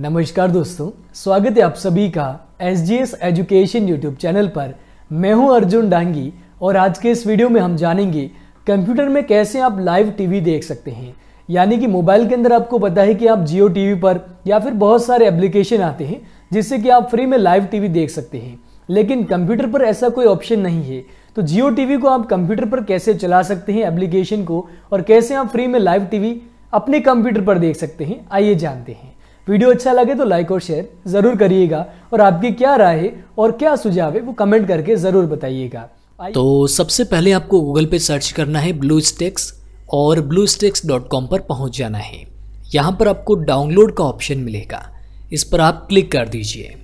नमस्कार दोस्तों स्वागत है आप सभी का S G S education YouTube channel पर मैं हूं अर्जुन डांगी और आज के इस वीडियो में हम जानेंगे कंप्यूटर में कैसे आप लाइव टीवी देख सकते हैं यानी कि मोबाइल के अंदर आपको पता है कि आप जियो टीवी पर या फिर बहुत सारे एप्लीकेशन आते हैं जिससे कि आप फ्री में लाइव टीवी देख सकते हैं लेकिन कंप्यूटर पर ऐसा कोई ऑप्शन नहीं है तो जियो टीवी को आप कंप्यूटर पर कैसे चला सकते हैं एप्लीकेशन को और कैसे आप फ्री में लाइव टीवी अपने कंप्यूटर पर देख सकते हैं आइए जानते हैं वीडियो अच्छा लगे तो लाइक और शेयर ज़रूर करिएगा और आपकी क्या राय है और क्या सुझाव है वो कमेंट करके ज़रूर बताइएगा तो सबसे पहले आपको गूगल पे सर्च करना है ब्लू स्टेक्स और ब्लू स्टेक्स डॉट कॉम पर पहुँच जाना है यहाँ पर आपको डाउनलोड का ऑप्शन मिलेगा इस पर आप क्लिक कर दीजिए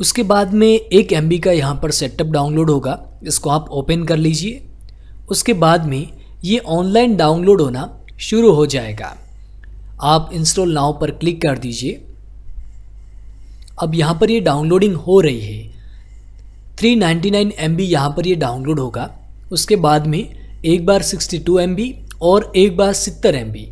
उसके बाद में एक एम का यहाँ पर सेटअप डाउनलोड होगा इसको आप ओपन कर लीजिए उसके बाद में ये ऑनलाइन डाउनलोड होना शुरू हो जाएगा आप इंस्टॉल नाव पर क्लिक कर दीजिए अब यहाँ पर ये डाउनलोडिंग हो रही है 399 नाइन्टी नाइन एम बी यहाँ पर ये डाउनलोड होगा उसके बाद में एक बार 62 टू एम बी और एक बार सितर एम बी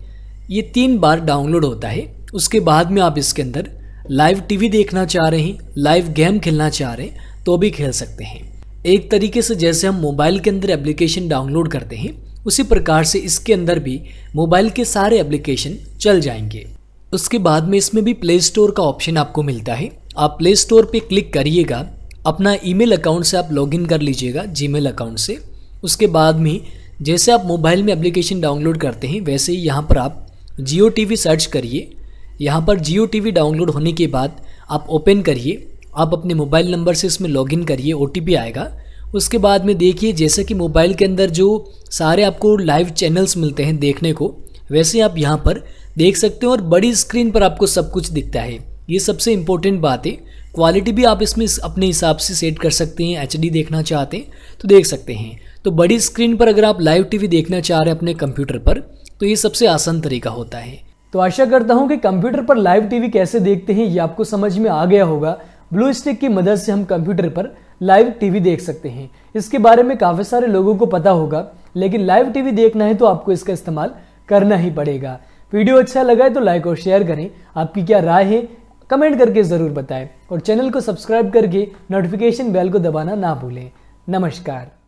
ये तीन बार डाउनलोड होता है उसके बाद में आप इसके अंदर लाइव टीवी देखना चाह रहे हैं लाइव गेम खेलना चाह रहे हैं तो भी खेल सकते हैं एक तरीके से जैसे हम मोबाइल के अंदर एप्लीकेशन डाउनलोड करते हैं उसी प्रकार से इसके अंदर भी मोबाइल के सारे एप्लीकेशन चल जाएंगे उसके बाद में इसमें भी प्ले स्टोर का ऑप्शन आपको मिलता है आप प्ले स्टोर पे क्लिक करिएगा अपना ईमेल अकाउंट से आप लॉगिन कर लीजिएगा जीमेल अकाउंट से उसके बाद में जैसे आप मोबाइल में एप्लीकेशन डाउनलोड करते हैं वैसे ही यहाँ पर आप जियो टी सर्च करिए यहाँ पर जियो टी डाउनलोड होने के बाद आप ओपन करिए आप अपने मोबाइल नंबर से इसमें लॉगिन करिए ओ आएगा उसके बाद में देखिए जैसे कि मोबाइल के अंदर जो सारे आपको लाइव चैनल्स मिलते हैं देखने को वैसे आप यहाँ पर देख सकते हो और बड़ी स्क्रीन पर आपको सब कुछ दिखता है ये सबसे इम्पोर्टेंट बात है क्वालिटी भी आप इसमें अपने हिसाब से सेट कर सकते हैं एच देखना चाहते हैं तो देख सकते हैं तो बड़ी स्क्रीन पर अगर आप लाइव टी देखना चाह रहे हैं अपने कंप्यूटर पर तो ये सबसे आसान तरीका होता है तो आशा करता हूँ कि कंप्यूटर पर लाइव टीवी कैसे देखते हैं ये आपको समझ में आ गया होगा ब्लू स्टिक की मदद से हम कंप्यूटर पर लाइव टीवी देख सकते हैं इसके बारे में काफ़ी सारे लोगों को पता होगा लेकिन लाइव टीवी देखना है तो आपको इसका इस्तेमाल करना ही पड़ेगा वीडियो अच्छा लगा है तो लाइक और शेयर करें आपकी क्या राय है कमेंट करके ज़रूर बताएं और चैनल को सब्सक्राइब करके नोटिफिकेशन बेल को दबाना ना भूलें नमस्कार